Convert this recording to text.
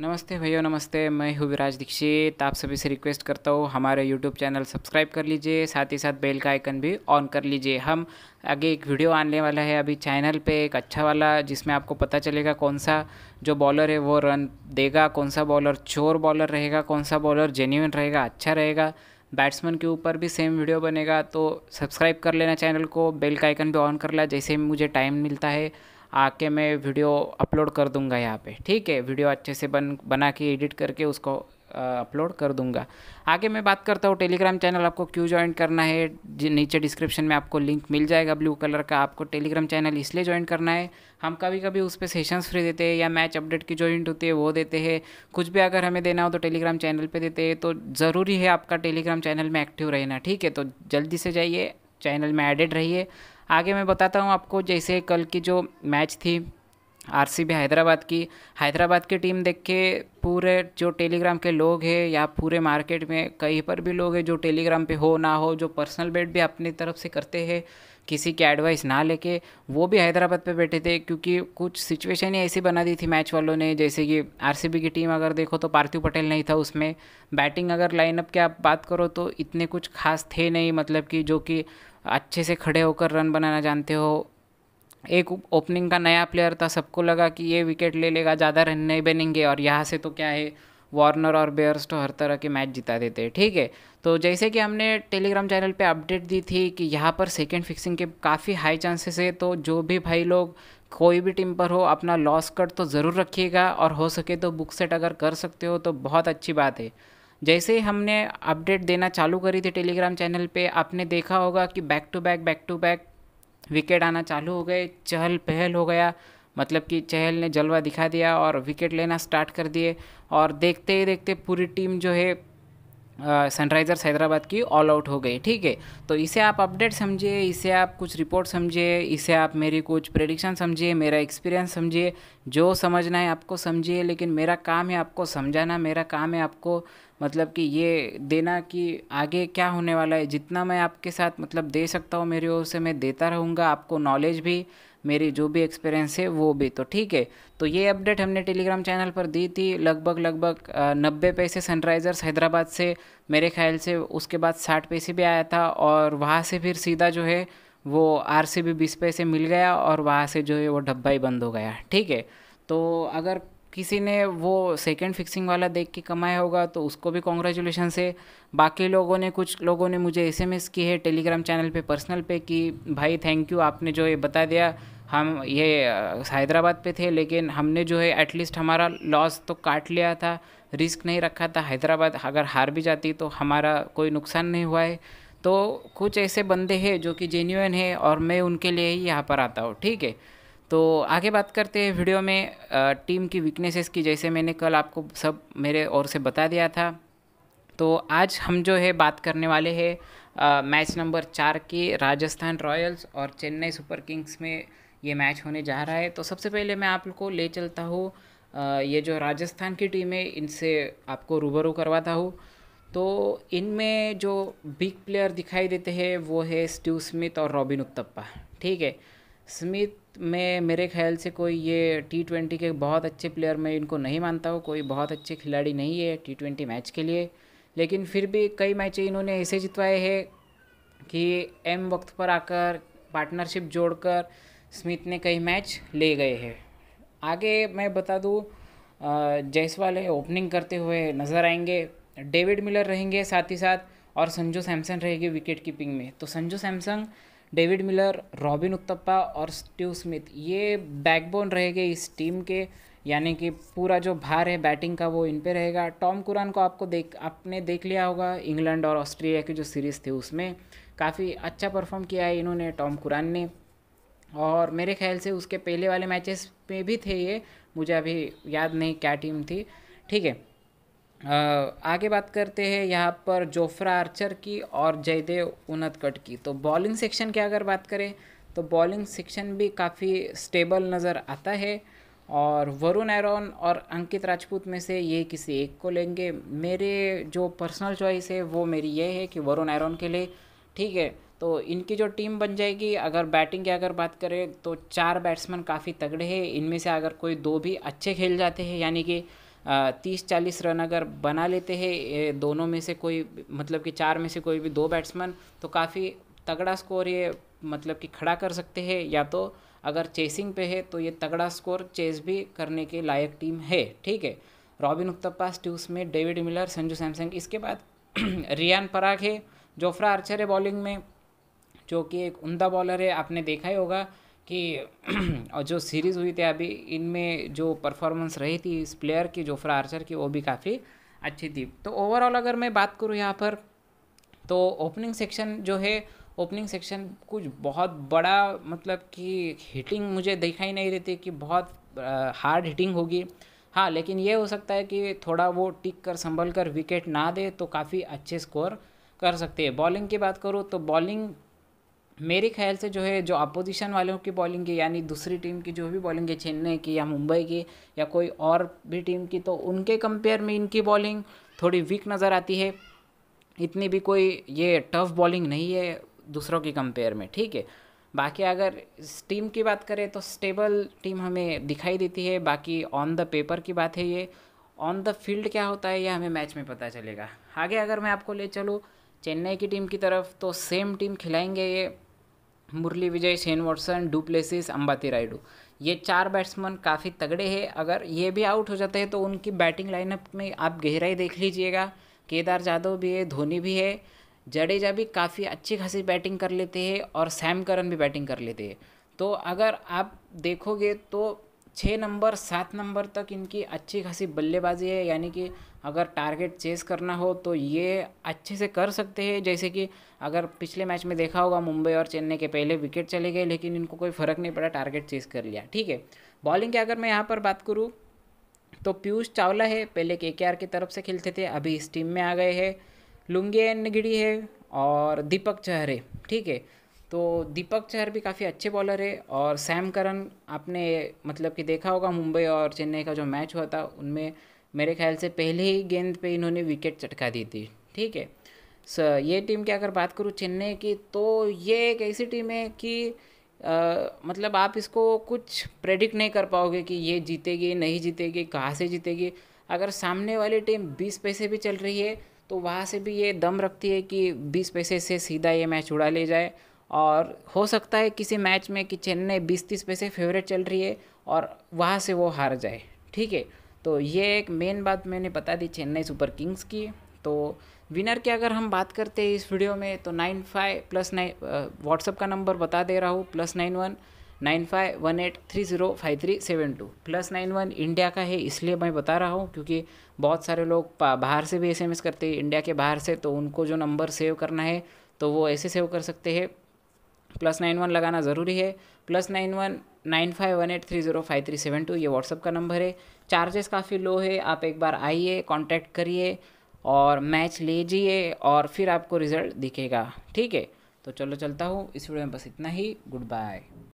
नमस्ते भैया नमस्ते मैं हूँ विराज दीक्षित आप सभी से रिक्वेस्ट करता हूँ हमारे यूट्यूब चैनल सब्सक्राइब कर लीजिए साथ ही साथ बेल का आइकन भी ऑन कर लीजिए हम आगे एक वीडियो आने वाला है अभी चैनल पे एक अच्छा वाला जिसमें आपको पता चलेगा कौन सा जो बॉलर है वो रन देगा कौन सा बॉलर चोर बॉलर रहेगा कौन सा बॉलर जेन्यून रहेगा अच्छा रहेगा बैट्समैन के ऊपर भी सेम वीडियो बनेगा तो सब्सक्राइब कर लेना चैनल को बेल का आइकन भी ऑन कर ला जैसे मुझे टाइम मिलता है आके मैं वीडियो अपलोड कर दूंगा यहाँ पे ठीक है वीडियो अच्छे से बन बना के एडिट करके उसको अपलोड कर दूंगा आगे मैं बात करता हूँ टेलीग्राम चैनल आपको क्यों ज्वाइन करना है नीचे डिस्क्रिप्शन में आपको लिंक मिल जाएगा ब्लू कलर का आपको टेलीग्राम चैनल इसलिए ज्वाइन करना है हम कभी कभी उस पर सेशंस फ्री देते हैं या मैच अपडेट की जो इंट होती है वो देते हैं कुछ भी अगर हमें देना हो तो टेलीग्राम चैनल पर देते हैं तो ज़रूरी है आपका टेलीग्राम चैनल में एक्टिव रहना ठीक है तो जल्दी से जाइए चैनल में एडेड रहिए आगे मैं बताता हूँ आपको जैसे कल की जो मैच थी आरसीबी हैदराबाद की हैदराबाद की टीम देख के पूरे जो टेलीग्राम के लोग हैं या पूरे मार्केट में कहीं पर भी लोग हैं जो टेलीग्राम पे हो ना हो जो पर्सनल बेट भी अपनी तरफ से करते हैं किसी की एडवाइस ना लेके वो भी हैदराबाद पे बैठे थे क्योंकि कुछ सिचुएशन ही ऐसी बना दी थी मैच वालों ने जैसे कि आरसीबी की टीम अगर देखो तो पार्थिव पटेल नहीं था उसमें बैटिंग अगर लाइनअप की आप बात करो तो इतने कुछ खास थे नहीं मतलब कि जो कि अच्छे से खड़े होकर रन बनाना जानते हो एक ओपनिंग का नया प्लेयर था सबको लगा कि ये विकेट ले लेगा ज़्यादा रन नहीं बनेंगे और यहाँ से तो क्या है वार्नर और बेयर्स तो हर तरह के मैच जिता देते हैं ठीक है तो जैसे कि हमने टेलीग्राम चैनल पे अपडेट दी थी कि यहाँ पर सेकेंड फिक्सिंग के काफ़ी हाई चांसेस है तो जो भी भाई लोग कोई भी टीम पर हो अपना लॉस कट तो ज़रूर रखिएगा और हो सके तो बुक सेट अगर कर सकते हो तो बहुत अच्छी बात है जैसे ही हमने अपडेट देना चालू करी थी टेलीग्राम चैनल पे आपने देखा होगा कि back to back back to back wicket आना चालू हो गए चहल पहल हो गया मतलब कि चहल ने जलवा दिखा दिया और विकेट लेना स्टार्ट कर दिए और देखते ही देखते पूरी टीम जो है सनराइज़र्स हैदराबाद की ऑल आउट हो गई ठीक है तो इसे आप अपडेट समझिए इसे आप कुछ रिपोर्ट समझिए इसे आप मेरी कुछ प्रेडिक्शन समझिए मेरा एक्सपीरियंस समझिए जो समझना है आपको समझिए लेकिन मेरा काम है आपको समझाना मेरा काम है आपको मतलब कि ये देना कि आगे क्या होने वाला है जितना मैं आपके साथ मतलब दे सकता हूँ मेरी ओर से मैं देता रहूँगा आपको नॉलेज भी मेरी जो भी एक्सपीरियंस है वो भी तो ठीक है तो ये अपडेट हमने टेलीग्राम चैनल पर दी थी लगभग लगभग नब्बे पैसे सनराइज़र्स हैदराबाद से मेरे ख्याल से उसके बाद साठ पैसे भी आया था और वहाँ से फिर सीधा जो है वो आर सी बी बीस पैसे मिल गया और वहाँ से जो है वो डब्बा ही बंद हो गया ठीक है तो अगर किसी ने वो सेकंड फिक्सिंग वाला देख के कमाया होगा तो उसको भी कॉन्ग्रेचुलेशन से बाकी लोगों ने कुछ लोगों ने मुझे एस एस की है टेलीग्राम चैनल पे पर्सनल पे कि भाई थैंक यू आपने जो ये बता दिया हम ये हैदराबाद पे थे लेकिन हमने जो है एटलीस्ट हमारा लॉस तो काट लिया था रिस्क नहीं रखा था हैदराबाद अगर हार भी जाती तो हमारा कोई नुकसान नहीं हुआ है तो कुछ ऐसे बंदे हैं जो कि जेन्यून है और मैं उनके लिए ही यहाँ पर आता हूँ ठीक है तो आगे बात करते हैं वीडियो में टीम की वीकनेसेस की जैसे मैंने कल आपको सब मेरे और से बता दिया था तो आज हम जो है बात करने वाले हैं मैच नंबर चार की राजस्थान रॉयल्स और चेन्नई सुपर किंग्स में ये मैच होने जा रहा है तो सबसे पहले मैं आप लोग को ले चलता हूँ ये जो राजस्थान की टीम है इनसे आपको रूबरू करवाता हूँ तो इनमें जो बिग प्लेयर दिखाई देते हैं वो है स्टीव स्मिथ और रॉबिन उत्तप्पा ठीक है स्मिथ मैं मेरे ख्याल से कोई ये टी ट्वेंटी के बहुत अच्छे प्लेयर मैं इनको नहीं मानता हूँ कोई बहुत अच्छे खिलाड़ी नहीं है टी ट्वेंटी मैच के लिए लेकिन फिर भी कई मैचें इन्होंने ऐसे जितवाए हैं कि एम वक्त पर आकर पार्टनरशिप जोड़कर स्मिथ ने कई मैच ले गए हैं आगे मैं बता दूँ जयसवाल है ओपनिंग करते हुए नज़र आएंगे डेविड मिलर रहेंगे साथ ही साथ और संजू सैमसन रहेगी विकेट कीपिंग में तो Sanju Samson David Miller Robin Uthappa और स्टीव स्मिथ ये बैकबोन रहेंगे इस टीम के यानी कि पूरा जो भार है बैटिंग का वो इन पे रहेगा टॉम कुरान को आपको देख आपने देख लिया होगा इंग्लैंड और ऑस्ट्रेलिया की जो सीरीज़ थी उसमें काफ़ी अच्छा परफॉर्म किया है इन्होंने टॉम कुरान ने और मेरे ख्याल से उसके पहले वाले मैचेस में भी थे ये मुझे अभी याद नहीं क्या टीम थी ठीक है आगे बात करते हैं यहाँ पर जोफ्रा आर्चर की और जयदेव उनतकट की तो बॉलिंग सेक्शन की अगर बात करें तो बॉलिंग सेक्शन भी काफ़ी स्टेबल नज़र आता है और वरुण एरोन और अंकित राजपूत में से ये किसी एक को लेंगे मेरे जो पर्सनल चॉइस है वो मेरी ये है कि वरुण एरोन के लिए ठीक है तो इनकी जो टीम बन जाएगी अगर बैटिंग की अगर बात करें तो चार बैट्समैन काफ़ी तगड़े हैं इनमें से अगर कोई दो भी अच्छे खेल जाते हैं यानी कि तीस चालीस रन अगर बना लेते हैं दोनों में से कोई मतलब कि चार में से कोई भी दो बैट्समैन तो काफ़ी तगड़ा स्कोर ये मतलब कि खड़ा कर सकते हैं या तो अगर चेसिंग पे है तो ये तगड़ा स्कोर चेस भी करने के लायक टीम है ठीक है रॉबिन उत्तप्पा स्टीव में डेविड मिलर संजू सैमसंग इसके बाद रियान पराग है जोफ्रा आर्चर है बॉलिंग में जो कि एक उमदा बॉलर है आपने देखा ही होगा कि और जो सीरीज़ हुई थी अभी इनमें जो परफॉर्मेंस रही थी इस प्लेयर की जोफ्रा आर्चर की वो भी काफ़ी अच्छी थी तो ओवरऑल अगर मैं बात करूँ यहाँ पर तो ओपनिंग सेक्शन जो है ओपनिंग सेक्शन कुछ बहुत बड़ा मतलब कि हिटिंग मुझे दिखाई नहीं देती कि बहुत हार्ड हिटिंग होगी हाँ लेकिन ये हो सकता है कि थोड़ा वो टिक कर संभल कर विकेट ना दे तो काफ़ी अच्छे स्कोर कर सकते हैं बॉलिंग की बात करूँ तो बॉलिंग मेरे ख्याल से जो है जो अपोजिशन वालों की बॉलिंग है यानी दूसरी टीम की जो भी बॉलिंग है चेन्नई की या मुंबई की या कोई और भी टीम की तो उनके कंपेयर में इनकी बॉलिंग थोड़ी वीक नज़र आती है इतनी भी कोई ये टफ बॉलिंग नहीं है दूसरों की कंपेयर में ठीक है बाकी अगर इस टीम की बात करें तो स्टेबल टीम हमें दिखाई देती है बाकी ऑन द पेपर की बात है ये ऑन द फील्ड क्या होता है यह हमें मैच में पता चलेगा आगे अगर मैं आपको ले चलूँ चेन्नई की टीम की तरफ तो सेम टीम खिलाएंगे ये Murali Vijay Shane Watson du Plessis Ambati Rayudu ये चार बैट्समैन काफ़ी तगड़े हैं अगर ये भी आउट हो जाते हैं तो उनकी बैटिंग लाइनअप में आप गहराई देख लीजिएगा केदार जादव भी है धोनी भी है जडेजा भी काफ़ी अच्छी खासी बैटिंग कर लेते हैं और सैम करन भी बैटिंग कर लेते हैं तो अगर आप देखोगे तो छः नंबर सात नंबर तक इनकी अच्छी खासी बल्लेबाजी है यानी कि अगर टारगेट चेस करना हो तो ये अच्छे से कर सकते हैं जैसे कि अगर पिछले मैच में देखा होगा मुंबई और चेन्नई के पहले विकेट चले गए लेकिन इनको कोई फ़र्क नहीं पड़ा टारगेट चेस कर लिया ठीक है बॉलिंग की अगर मैं यहाँ पर बात करूँ तो पीयूष चावला है पहले के के की तरफ से खेलते थे अभी इस टीम में आ गए हैं लुंगे निगड़ी है और दीपक चहरे ठीक है तो दीपक चहर भी काफ़ी अच्छे बॉलर है और सैम करन आपने मतलब कि देखा होगा मुंबई और चेन्नई का जो मैच हुआ था उनमें मेरे ख्याल से पहले ही गेंद पे इन्होंने विकेट चटका दी थी ठीक है स ये टीम की अगर बात करूँ चेन्नई की तो ये एक ऐसी टीम है कि आ, मतलब आप इसको कुछ प्रेडिक्ट नहीं कर पाओगे कि ये जीतेगी नहीं जीतेगी कहाँ से जीतेगी अगर सामने वाली टीम बीस पैसे भी चल रही है तो वहाँ से भी ये दम रखती है कि बीस पैसे से सीधा ये मैच उड़ा ले जाए और हो सकता है किसी मैच में कि चेन्नई बीस तीस पैसे फेवरेट चल रही है और वहाँ से वो हार जाए ठीक है तो ये एक मेन बात मैंने बता दी चेन्नई सुपर किंग्स की तो विनर की अगर हम बात करते हैं इस वीडियो में तो nine five plus nine WhatsApp का नंबर बता दे रहा हूँ plus nine one nine five one eight three zero five three seven two plus nine one India का है इसलिए मैं बता रहा हूँ क्योंकि बहुत सारे लोग बाहर से भी एस करते हैं इंडिया के बाहर से तो उनको जो नंबर सेव करना है तो वो ऐसे सेव कर सकते हैं प्लस नाइन वन लगाना ज़रूरी है plus nine one nine five one eight three zero five three seven two ये व्हाट्सअप का नंबर है चार्जेस काफ़ी लो है आप एक बार आइए कॉन्टैक्ट करिए और मैच लीजिए और फिर आपको रिज़ल्ट दिखेगा ठीक है तो चलो चलता हूँ इस वीडियो में बस इतना ही गुड बाय